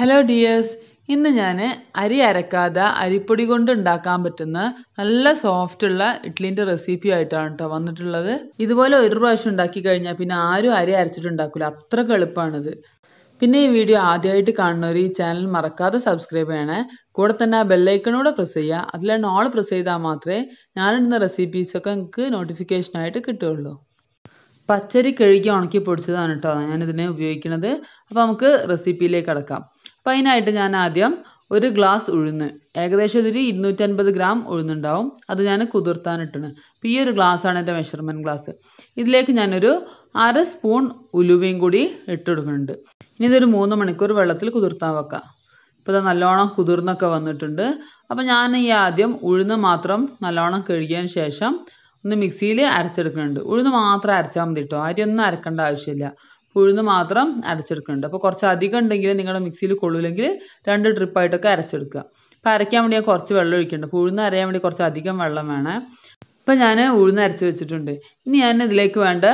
hello dears ഇന്ന് ഞാൻ അരി അരക്കാതെ അരിപ്പൊടി കൊണ്ട് ഉണ്ടാക്കാൻ പറ്റുന്ന നല്ല ഉള്ള ഇഡ്ലിൻ്റെ റെസിപ്പി ആയിട്ടാണ് കേട്ടോ വന്നിട്ടുള്ളത് ഇതുപോലെ ഒരു പ്രാവശ്യം ഉണ്ടാക്കി കഴിഞ്ഞാൽ പിന്നെ ആരും അരി അരച്ചിട്ടുണ്ടാക്കില്ല അത്ര എളുപ്പമാണിത് പിന്നെ ഈ വീഡിയോ ആദ്യമായിട്ട് കാണുന്നവർ ഈ ചാനൽ മറക്കാതെ സബ്സ്ക്രൈബ് ചെയ്യണേ കൂടെ തന്നെ ആ ബെല്ലൈക്കണൂടെ പ്രസ് ചെയ്യുക അതിലാണ് ഓൾ പ്രസ് ചെയ്താൽ മാത്രമേ ഞാനിടുന്ന റെസിപ്പീസൊക്കെ നിങ്ങൾക്ക് നോട്ടിഫിക്കേഷനായിട്ട് കിട്ടുകയുള്ളൂ പച്ചരി കഴുകി ഉണക്കി പൊടിച്ചതാണ് കേട്ടോ ഞാനിതിനെ ഉപയോഗിക്കുന്നത് അപ്പോൾ നമുക്ക് റെസിപ്പിയിലേക്ക് കടക്കാം അപ്പോൾ അതിനായിട്ട് ഞാൻ ആദ്യം ഒരു ഗ്ലാസ് ഉഴുന്ന് ഏകദേശം ഇതൊരു ഇരുന്നൂറ്റൻപത് ഗ്രാം ഉഴുന്നുണ്ടാവും അത് ഞാൻ കുതിർത്താനിട്ടാണ് അപ്പോൾ ഈ ഒരു ഗ്ലാസ്സാണ് എൻ്റെ മെഷർമെൻറ്റ് ഗ്ലാസ് ഇതിലേക്ക് ഞാനൊരു അര സ്പൂൺ ഉലുവയും കൂടി ഇട്ടുകൊടുക്കുന്നുണ്ട് കൊടുക്കുന്നുണ്ട് ഇനി ഇതൊരു മൂന്ന് മണിക്കൂർ വെള്ളത്തിൽ കുതിർത്താൻ വെക്കാം ഇപ്പോൾ നല്ലോണം കുതിർന്നൊക്കെ വന്നിട്ടുണ്ട് അപ്പോൾ ഞാൻ ഈ ആദ്യം ഉഴുന്ന് മാത്രം നല്ലോണം കഴുകിയതിന് ശേഷം ഒന്ന് മിക്സിയിൽ അരച്ചെടുക്കുന്നുണ്ട് ഉഴുന്ന് മാത്രം അരച്ചാൽ മതി കേട്ടോ അരിയൊന്നും അരക്കേണ്ട ആവശ്യമില്ല ഉഴുന്ന് മാത്രം അരച്ചെടുക്കുന്നുണ്ട് അപ്പോൾ കുറച്ച് അധികം ഉണ്ടെങ്കിൽ നിങ്ങളുടെ മിക്സിയിൽ കൊള്ളില്ലെങ്കിൽ രണ്ട് ട്രിപ്പായിട്ടൊക്കെ അരച്ചെടുക്കുക അപ്പോൾ അരയ്ക്കാൻ വേണ്ടി ഞാൻ കുറച്ച് വെള്ളം ഒഴിക്കുന്നുണ്ട് അപ്പോൾ ഉഴുന്ന് അരയാൻ വേണ്ടി കുറച്ച് അധികം വെള്ളം വേണേ അപ്പോൾ ഞാൻ ഉഴുന്ന് അരച്ച് വെച്ചിട്ടുണ്ട് ഇനി ഞാൻ ഇതിലേക്ക് വേണ്ട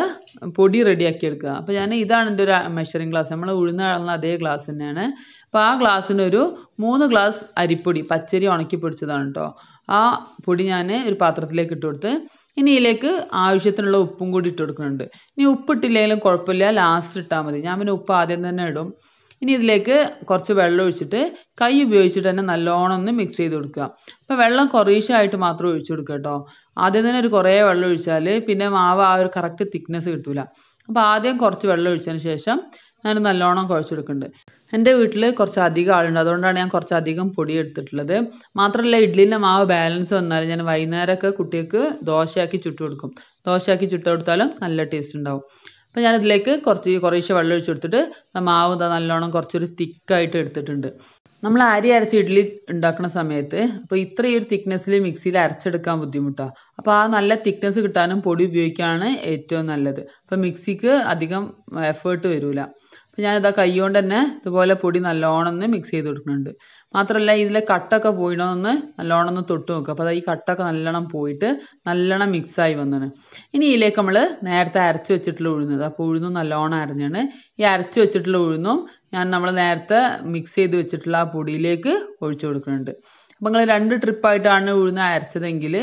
പൊടി റെഡിയാക്കി എടുക്കുക അപ്പോൾ ഞാൻ ഇതാണ് എൻ്റെ ഒരു മെഷറിംഗ് ഗ്ലാസ് നമ്മൾ ഉഴുന്ന് അളന്ന അതേ ഗ്ലാസ് തന്നെയാണ് അപ്പോൾ ആ ഗ്ലാസ്സിന് ഒരു മൂന്ന് ഗ്ലാസ് അരിപ്പൊടി പച്ചരി ഉണക്കി പൊടിച്ചതാണ് കേട്ടോ ആ പൊടി ഞാൻ ഒരു പാത്രത്തിലേക്ക് ഇട്ട് കൊടുത്ത് ഇനി ഇതിലേക്ക് ആവശ്യത്തിനുള്ള ഉപ്പും കൂടി ഇട്ട് കൊടുക്കുന്നുണ്ട് ഇനി ഉപ്പിട്ടില്ലെങ്കിലും കുഴപ്പമില്ല ലാസ്റ്റ് ഇട്ടാൽ മതി ഞാൻ പിന്നെ ഉപ്പ് ആദ്യം തന്നെ ഇടും ഇനി ഇതിലേക്ക് കുറച്ച് വെള്ളം ഒഴിച്ചിട്ട് കൈ ഉപയോഗിച്ചിട്ട് തന്നെ നല്ലോണം ഒന്ന് മിക്സ് ചെയ്ത് കൊടുക്കുക അപ്പോൾ വെള്ളം കുറേശ്ശായിട്ട് മാത്രം ഒഴിച്ചു കൊടുക്കുക കേട്ടോ ആദ്യം തന്നെ ഒരു കുറേ വെള്ളം ഒഴിച്ചാൽ പിന്നെ മാവ് ആ ഒരു കറക്റ്റ് തിക്നെസ് കിട്ടില്ല അപ്പോൾ ആദ്യം കുറച്ച് വെള്ളം ഒഴിച്ചതിന് ശേഷം ഞാൻ നല്ലോണം കുഴച്ചെടുക്കുന്നുണ്ട് എൻ്റെ വീട്ടിൽ കുറച്ച് അധികം ആളുണ്ട് അതുകൊണ്ടാണ് ഞാൻ കുറച്ചധികം പൊടി എടുത്തിട്ടുള്ളത് മാത്രമല്ല ഇഡ്ഡലിൻ്റെ മാവ് ബാലൻസ് വന്നാൽ ഞാൻ വൈകുന്നേരമൊക്കെ കുട്ടികൾക്ക് ദോശയാക്കി ചുട്ടു കൊടുക്കും ദോശയാക്കി ചുട്ട് കൊടുത്താലും നല്ല ടേസ്റ്റ് ഉണ്ടാവും അപ്പോൾ ഞാനിതിലേക്ക് കുറച്ച് കുറേശ്ശെ വെള്ളം ഒഴിച്ചു കൊടുത്തിട്ട് മാവ് നല്ലോണം കുറച്ചൊരു തിക്കായിട്ട് എടുത്തിട്ടുണ്ട് നമ്മൾ അരി അരച്ച് ഇഡ്ഡലി ഉണ്ടാക്കുന്ന സമയത്ത് അപ്പോൾ ഇത്ര ഈ ഒരു തിക്നെസ്സിൽ മിക്സിയിൽ അരച്ചെടുക്കാൻ ബുദ്ധിമുട്ടാണ് അപ്പോൾ ആ നല്ല തിക്നെസ് കിട്ടാനും പൊടി ഉപയോഗിക്കാനാണ് ഏറ്റവും നല്ലത് അപ്പോൾ മിക്സിക്ക് അധികം എഫേർട്ട് വരില്ല അപ്പോൾ ഞാനിതാ കൈകൊണ്ട് തന്നെ ഇതുപോലെ പൊടി നല്ലോണം ഒന്ന് മിക്സ് ചെയ്ത് കൊടുക്കുന്നുണ്ട് മാത്രമല്ല ഇതിലെ കട്ടൊക്കെ പോയിടണമെന്ന് നല്ലോണം ഒന്ന് തൊട്ട് നോക്കുക അപ്പോൾ ഈ കട്ടൊക്കെ നല്ലോണം പോയിട്ട് നല്ലോണം മിക്സായി വന്നാണ് ഇനി ഇതിലേക്ക് നമ്മൾ നേരത്തെ അരച്ച് വെച്ചിട്ടുള്ള ഉഴുന്നത് അപ്പോൾ ഉഴുന്നും നല്ലോണം അരഞ്ഞാണ് ഈ അരച്ച് വെച്ചിട്ടുള്ള ഉഴുന്നും ഞാൻ നമ്മൾ നേരത്തെ മിക്സ് ചെയ്ത് വെച്ചിട്ടുള്ള ആ പൊടിയിലേക്ക് ഒഴിച്ചു കൊടുക്കുന്നുണ്ട് അപ്പോൾ നിങ്ങൾ രണ്ട് ട്രിപ്പായിട്ടാണ് ഉഴുന്ന് അരച്ചതെങ്കിൽ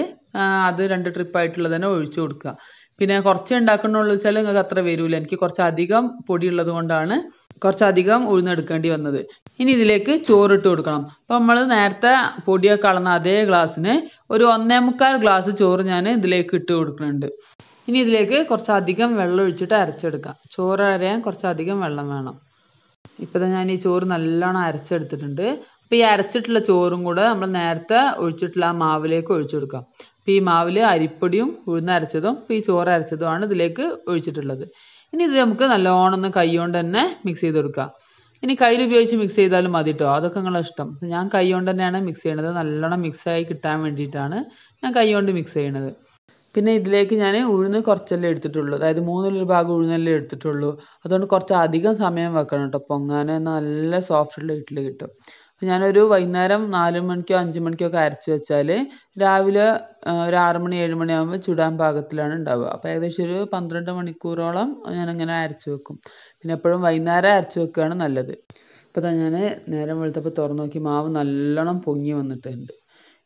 അത് രണ്ട് ട്രിപ്പായിട്ടുള്ളത് തന്നെ ഒഴിച്ചു കൊടുക്കുക പിന്നെ കുറച്ചേ ഉണ്ടാക്കണുള്ളൂ വെച്ചാൽ നിങ്ങൾക്ക് അത്ര വരില്ല എനിക്ക് കുറച്ചധികം പൊടി ഉള്ളത് കൊണ്ടാണ് കുറച്ചധികം ഉഴുന്നെടുക്കേണ്ടി വന്നത് ഇനി ഇതിലേക്ക് ചോറിട്ട് കൊടുക്കണം അപ്പോൾ നമ്മൾ നേരത്തെ പൊടിയൊക്കെ കളന്ന അതേ ഗ്ലാസ്സിന് ഒരു ഒന്നേ മുക്കാൽ ഗ്ലാസ് ചോറ് ഞാൻ ഇതിലേക്ക് ഇട്ട് കൊടുക്കുന്നുണ്ട് ഇനി ഇതിലേക്ക് കുറച്ചധികം വെള്ളം ഒഴിച്ചിട്ട് അരച്ചെടുക്കാം ചോറ് അരയാൻ കുറച്ചധികം വെള്ളം വേണം ഇപ്പം ഞാൻ ഈ ചോറ് നല്ലോണം അരച്ചെടുത്തിട്ടുണ്ട് അപ്പോൾ ഈ അരച്ചിട്ടുള്ള ചോറും കൂടെ നമ്മൾ നേരത്തെ ഒഴിച്ചിട്ടുള്ള ആ മാവിലേക്ക് ഒഴിച്ചു കൊടുക്കാം അപ്പോൾ ഈ മാവിൽ അരിപ്പൊടിയും ഉഴുന്നരച്ചതും ഈ ചോറ് അരച്ചതുമാണ് ഇതിലേക്ക് ഒഴിച്ചിട്ടുള്ളത് ഇനി ഇത് നമുക്ക് നല്ലോണം ഒന്ന് കൈകൊണ്ട് തന്നെ മിക്സ് ചെയ്ത് കൊടുക്കുക ഇനി കയ്യിൽ ഉപയോഗിച്ച് മിക്സ് ചെയ്താലും മതി കേട്ടോ അതൊക്കെ നിങ്ങളുടെ ഇഷ്ടം ഞാൻ കൈകൊണ്ട് തന്നെയാണ് മിക്സ് ചെയ്യണത് നല്ലോണം മിക്സായി കിട്ടാൻ വേണ്ടിയിട്ടാണ് ഞാൻ കൈകൊണ്ട് മിക്സ് ചെയ്യണത് പിന്നെ ഇതിലേക്ക് ഞാൻ ഉഴുന്ന് കുറച്ചല്ലേ എടുത്തിട്ടുള്ളൂ അതായത് മൂന്നിലൊരു ഭാഗം ഉഴുന്നല്ലേ എടുത്തിട്ടുള്ളൂ അതുകൊണ്ട് കുറച്ച് അധികം സമയം വെക്കണം കേട്ടോ പൊങ്ങാൻ നല്ല സോഫ്റ്റുള്ള ഇഡ്ഡലി കിട്ടും ഞാനൊരു വൈകുന്നേരം നാല് മണിക്കോ അഞ്ച് മണിക്കോ ഒക്കെ അരച്ച് വെച്ചാൽ രാവിലെ ഒരു ആറ് മണി ഏഴ് മണിയാകുമ്പോൾ ചുടാൻ പാകത്തിലാണ് ഉണ്ടാവുക അപ്പോൾ ഏകദേശം ഒരു പന്ത്രണ്ട് മണിക്കൂറോളം ഞാനങ്ങനെ അരച്ച് വെക്കും പിന്നെ എപ്പോഴും വൈകുന്നേരം അരച്ച് വെക്കുകയാണ് നല്ലത് ഇപ്പോൾ ദാ ഞാൻ നേരം വെളുത്തപ്പോൾ തുറന്നു നോക്കി മാവ് നല്ലോണം പൊങ്ങി വന്നിട്ടുണ്ട്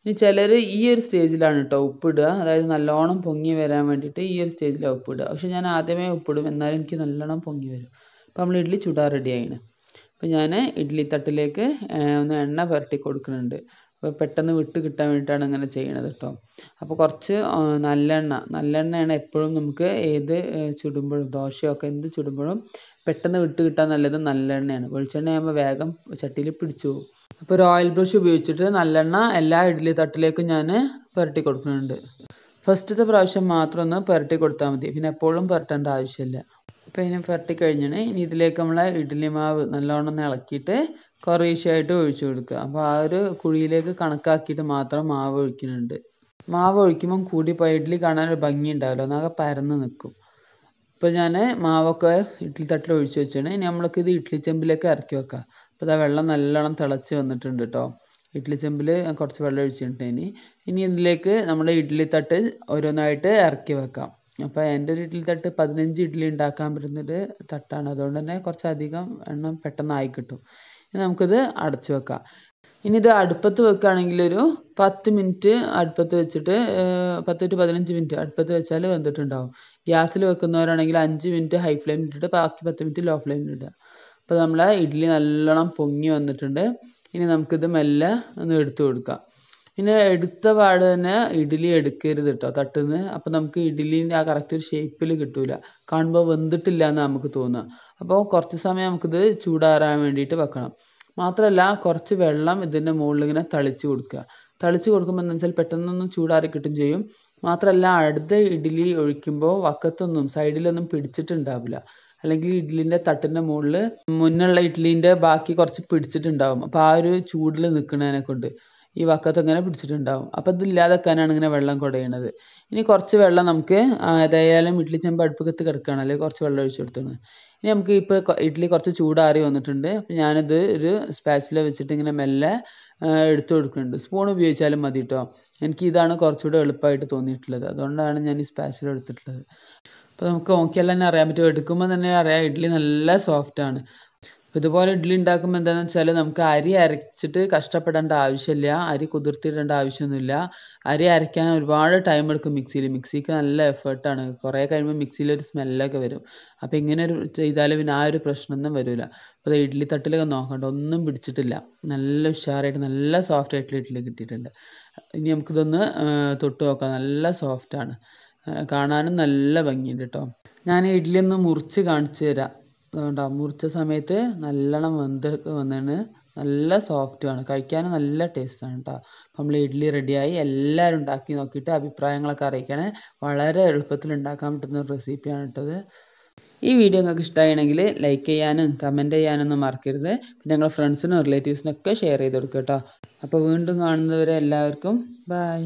ഇനി ചിലർ ഈ ഒരു സ്റ്റേജിലാണ് കേട്ടോ ഉപ്പിടുക അതായത് നല്ലോണം പൊങ്ങി വരാൻ വേണ്ടിയിട്ട് ഈ ഒരു സ്റ്റേജിലാണ് ഉപ്പിടുക പക്ഷെ ഞാൻ ആദ്യമേ ഉപ്പിടും എന്നാലും എനിക്ക് നല്ലോണം പൊങ്ങി വരും അപ്പോൾ നമ്മൾ ഇഡ്ഡലി ചുടാൻ ആയിന് അപ്പോൾ ഞാൻ ഇഡ്ഡലി തട്ടിലേക്ക് ഒന്ന് എണ്ണ പുരട്ടി കൊടുക്കുന്നുണ്ട് അപ്പോൾ പെട്ടെന്ന് വിട്ട് കിട്ടാൻ വേണ്ടിയിട്ടാണ് ഇങ്ങനെ ചെയ്യണത് കേട്ടോ അപ്പോൾ കുറച്ച് നല്ലെണ്ണ നല്ലെണ്ണയാണ് എപ്പോഴും നമുക്ക് ഏത് ചുടുമ്പോഴും ദോശയോ ഒക്കെ എന്ത് ചുടുമ്പോഴും പെട്ടെന്ന് വിട്ട് കിട്ടാൻ നല്ലത് നല്ലെണ്ണയാണ് വെളിച്ചെണ്ണ ആകുമ്പോൾ വേഗം ചട്ടിയിൽ പിടിച്ചു പോകും അപ്പോൾ റോയൽ ബ്രഷ് ഉപയോഗിച്ചിട്ട് നല്ലെണ്ണ എല്ലാ ഇഡ്ഡലി തട്ടിലേക്കും ഞാൻ പുരട്ടി കൊടുക്കുന്നുണ്ട് ഫസ്റ്റത്തെ പ്രാവശ്യം മാത്രം ഒന്ന് പുരട്ടി കൊടുത്താൽ മതി പിന്നെ എപ്പോഴും പുരട്ടേണ്ട ആവശ്യമില്ല ഇപ്പം പുരട്ടി കഴിഞ്ഞാണ് ഇനി ഇതിലേക്ക് നമ്മൾ ഇഡ്ഡലി മാവ് നല്ലോണം ഒന്ന് ഇളക്കിയിട്ട് കുറേശ്ശെയായിട്ട് ഒഴിച്ച് കൊടുക്കുക അപ്പോൾ ആ ഒരു കുഴിയിലേക്ക് കണക്കാക്കിയിട്ട് മാത്രം മാവ് ഒഴിക്കുന്നുണ്ട് മാവ് ഒഴിക്കുമ്പം കൂടിപ്പോയ ഇഡ്ഡലി കാണാൻ ഒരു ഭംഗി ഉണ്ടാവില്ല ഒന്നാകെ പരന്ന് നിൽക്കും ഇപ്പോൾ ഞാൻ മാവൊക്കെ ഇഡ്ഡലി തട്ടിൽ ഒഴിച്ച് വെച്ചാണ് ഇനി നമ്മൾക്ക് ഇത് ഇഡ്ഡലി ചെമ്പിലേക്ക് ഇറക്കി വെക്കാം അപ്പോൾ ഇതാ വെള്ളം നല്ലോണം തിളച്ച് വന്നിട്ടുണ്ട് കേട്ടോ ഇഡ്ഡലി ചെമ്പിൽ കുറച്ച് വെള്ളം ഒഴിച്ചിട്ടുണ്ട് ഇനി ഇനി ഇതിലേക്ക് നമ്മുടെ ഇഡ്ഡലി തട്ട് ഓരോന്നായിട്ട് ഇറക്കി വെക്കാം അപ്പോൾ എൻ്റെ ഒരു ഇഡ്ഡലി തട്ട് പതിനഞ്ച് ഇഡ്ഡലി ഉണ്ടാക്കാൻ പറ്റുന്നൊരു തട്ടാണ് അതുകൊണ്ട് തന്നെ കുറച്ചധികം എണ്ണം പെട്ടെന്നായി കിട്ടും ഇനി നമുക്കിത് അടച്ചു വെക്കാം ഇനി ഇത് അടുപ്പത്ത് വെക്കുകയാണെങ്കിൽ ഒരു പത്ത് മിനിറ്റ് അടുപ്പത്ത് വെച്ചിട്ട് പത്ത് ടു പതിനഞ്ച് മിനിറ്റ് അടുപ്പത്ത് വെച്ചാൽ വെന്തിട്ടുണ്ടാവും ഗ്യാസിൽ വെക്കുന്നവരാണെങ്കിൽ അഞ്ച് മിനിറ്റ് ഹൈ ഫ്ലെയിമിൽ ഇട്ടിട്ട് ബാക്കി പത്ത് മിനിറ്റ് ലോ ഫ്ലെയിമിൽ ഇടുക അപ്പോൾ നമ്മളെ ഇഡ്ഡലി നല്ലോണം പൊങ്ങി വന്നിട്ടുണ്ട് ഇനി നമുക്കിത് മെല്ലെ ഒന്ന് എടുത്തു കൊടുക്കാം പിന്നെ എടുത്ത പാട് തന്നെ ഇഡ്ഡലി എടുക്കരുത് കേട്ടോ തട്ടിൽ നിന്ന് അപ്പം നമുക്ക് ഇഡ്ഡലീൻ്റെ ആ കറക്റ്റ് ഒരു ഷേപ്പിൽ കിട്ടില്ല കാണുമ്പോൾ വെന്തിട്ടില്ല എന്ന് നമുക്ക് തോന്നുക അപ്പോൾ കുറച്ച് സമയം നമുക്കിത് ചൂടാറാൻ വേണ്ടിയിട്ട് വെക്കണം മാത്രമല്ല കുറച്ച് വെള്ളം ഇതിൻ്റെ മുകളിൽ ഇങ്ങനെ തളിച്ച് കൊടുക്കുക തളിച്ച് കൊടുക്കുമ്പോൾ എന്താ വെച്ചാൽ പെട്ടെന്നൊന്നും ചൂടാറി കിട്ടും ചെയ്യും മാത്രമല്ല അടുത്ത ഇഡ്ഡലി ഒഴിക്കുമ്പോൾ വക്കത്തൊന്നും സൈഡിലൊന്നും പിടിച്ചിട്ടുണ്ടാവില്ല അല്ലെങ്കിൽ ഇഡ്ഡലിൻ്റെ തട്ടിൻ്റെ മുകളിൽ മുന്നുള്ള ഇഡ്ഡലിൻ്റെ ബാക്കി കുറച്ച് പിടിച്ചിട്ടുണ്ടാവും അപ്പോൾ ആ ഒരു ചൂടിൽ നിൽക്കുന്നതിനെ കൊണ്ട് ഈ വക്കത്ത് ഇങ്ങനെ പിടിച്ചിട്ടുണ്ടാവും അപ്പോൾ ഇത് ഇല്ലാതെക്കാനാണ് ഇങ്ങനെ വെള്ളം കുടയണത് ഇനി കുറച്ച് വെള്ളം നമുക്ക് ഏതായാലും ഇഡ്ഡലി ചെമ്പ് അടുപ്പിക്കത്ത് അടുപ്പത്ത് അല്ലെങ്കിൽ കുറച്ച് വെള്ളം ഒഴിച്ച് കൊടുത്താണ് ഇനി നമുക്ക് ഇപ്പോൾ ഇഡ്ഡലി കുറച്ച് ചൂടാറി വന്നിട്ടുണ്ട് അപ്പോൾ ഞാനത് ഒരു സ്പാച്ചില വെച്ചിട്ട് ഇങ്ങനെ മെല്ലെ എടുത്തു കൊടുക്കുന്നുണ്ട് സ്പൂൺ ഉപയോഗിച്ചാലും മതി കേട്ടോ എനിക്ക് ഇതാണ് കുറച്ചുകൂടെ എളുപ്പമായിട്ട് തോന്നിയിട്ടുള്ളത് അതുകൊണ്ടാണ് ഞാൻ ഈ സ്പാച്ചില എടുത്തിട്ടുള്ളത് അപ്പോൾ നമുക്ക് നോക്കിയാൽ തന്നെ അറിയാൻ പറ്റും എടുക്കുമ്പോൾ തന്നെ അറിയാം ഇഡ്ഡലി നല്ല സോഫ്റ്റ് ആണ് ഇതുപോലെ ഇഡ്ഡലി ഉണ്ടാക്കുമ്പോൾ എന്താണെന്ന് വെച്ചാൽ നമുക്ക് അരി അരച്ചിട്ട് കഷ്ടപ്പെടേണ്ട ആവശ്യമില്ല അരി കുതിർത്തിടേണ്ട ആവശ്യമൊന്നുമില്ല അരി അരയ്ക്കാൻ ഒരുപാട് ടൈം എടുക്കും മിക്സിയിൽ മിക്സിക്ക് നല്ല എഫേർട്ടാണ് കുറേ കഴിയുമ്പോൾ മിക്സിയിൽ ഒരു സ്മെല്ലൊക്കെ വരും അപ്പോൾ ഇങ്ങനെ ഒരു ചെയ്താൽ പിന്നെ ആ ഒരു പ്രശ്നമൊന്നും വരില്ല അപ്പോൾ ഇഡ്ഡലി തട്ടിലൊക്കെ നോക്കണ്ട ഒന്നും പിടിച്ചിട്ടില്ല നല്ല ഉഷാറായിട്ട് നല്ല സോഫ്റ്റ് ആയിട്ടുള്ള ഇഡ്ഡലി കിട്ടിയിട്ടുണ്ട് ഇനി നമുക്കിതൊന്ന് തൊട്ട് നോക്കാം നല്ല സോഫ്റ്റാണ് കാണാനും നല്ല ഭംഗിയുണ്ട് കേട്ടോ ഞാൻ ഇഡ്ഡലി ഒന്ന് മുറിച്ച് കാണിച്ചു തരാം അതുകൊണ്ട് മുറിച്ച സമയത്ത് നല്ലോണം വെന്ത് വന്നാണ് നല്ല ആണ് കഴിക്കാനും നല്ല ടേസ്റ്റാണ് കേട്ടോ നമ്മൾ ഇഡ്ഡലി റെഡിയായി എല്ലാവരും ഉണ്ടാക്കി നോക്കിയിട്ട് അഭിപ്രായങ്ങളൊക്കെ അറിയിക്കണേ വളരെ എളുപ്പത്തിൽ ഉണ്ടാക്കാൻ പറ്റുന്ന ഒരു റെസിപ്പിയാണ് കേട്ടത് ഈ വീഡിയോ നിങ്ങൾക്ക് ഇഷ്ടമാണെങ്കിൽ ലൈക്ക് ചെയ്യാനും കമൻറ്റ് ചെയ്യാനൊന്നും മറക്കരുത് പിന്നെ നിങ്ങളുടെ ഫ്രണ്ട്സിനും റിലേറ്റീവ്സിനൊക്കെ ഷെയർ ചെയ്ത് കൊടുക്കുക കേട്ടോ അപ്പോൾ വീണ്ടും കാണുന്നവരെ എല്ലാവർക്കും ബായ്